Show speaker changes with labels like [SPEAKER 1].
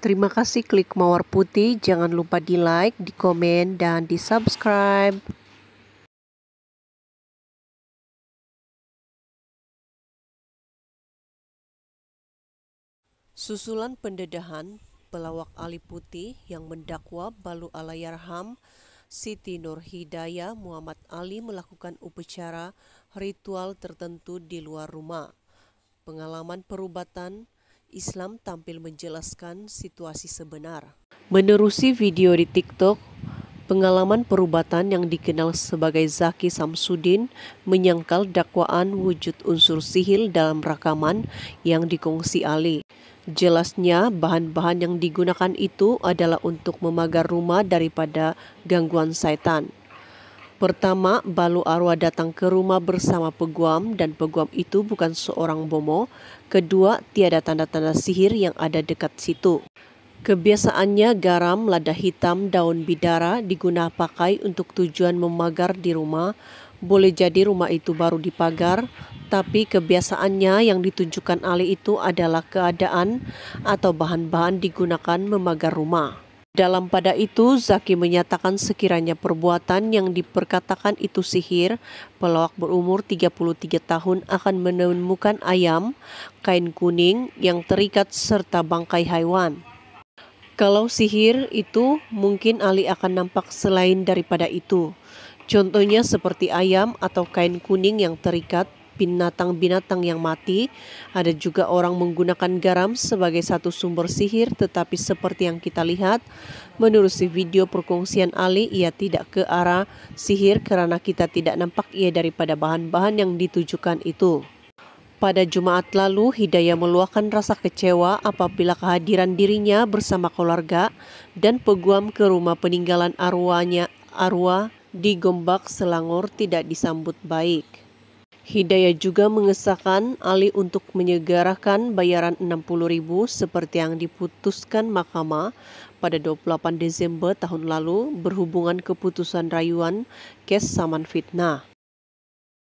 [SPEAKER 1] Terima kasih klik mawar putih. Jangan lupa di like, di komen, dan di subscribe. Susulan pendedahan pelawak Ali Putih yang mendakwa Balu Alayarham Siti Nur Hidayah Muhammad Ali melakukan upacara ritual tertentu di luar rumah. Pengalaman perubatan Islam tampil menjelaskan situasi sebenar. Menerusi video di TikTok, pengalaman perubatan yang dikenal sebagai Zaki Samsudin menyangkal dakwaan wujud unsur sihir dalam rakaman yang dikongsi Ali. Jelasnya, bahan-bahan yang digunakan itu adalah untuk memagar rumah daripada gangguan setan. Pertama, Balu Arwah datang ke rumah bersama peguam dan peguam itu bukan seorang bomo. Kedua, tiada tanda-tanda sihir yang ada dekat situ. Kebiasaannya garam, lada hitam, daun bidara diguna pakai untuk tujuan memagar di rumah. Boleh jadi rumah itu baru dipagar, tapi kebiasaannya yang ditunjukkan Ali itu adalah keadaan atau bahan-bahan digunakan memagar rumah. Dalam pada itu, Zaki menyatakan sekiranya perbuatan yang diperkatakan itu sihir, pelawak berumur 33 tahun akan menemukan ayam, kain kuning yang terikat serta bangkai haiwan. Kalau sihir itu, mungkin Ali akan nampak selain daripada itu. Contohnya seperti ayam atau kain kuning yang terikat binatang-binatang yang mati. Ada juga orang menggunakan garam sebagai satu sumber sihir, tetapi seperti yang kita lihat, menurut si video perkongsian Ali, ia tidak ke arah sihir karena kita tidak nampak ia daripada bahan-bahan yang ditujukan itu. Pada Jumaat lalu, Hidayah meluahkan rasa kecewa apabila kehadiran dirinya bersama keluarga dan peguam ke rumah peninggalan arwahnya arwah di Gombak Selangor tidak disambut baik. Hidayah juga mengesahkan Ali untuk menyegarakan bayaran 60.000 seperti yang diputuskan mahkamah pada 28 Desember tahun lalu berhubungan keputusan rayuan kes saman fitnah.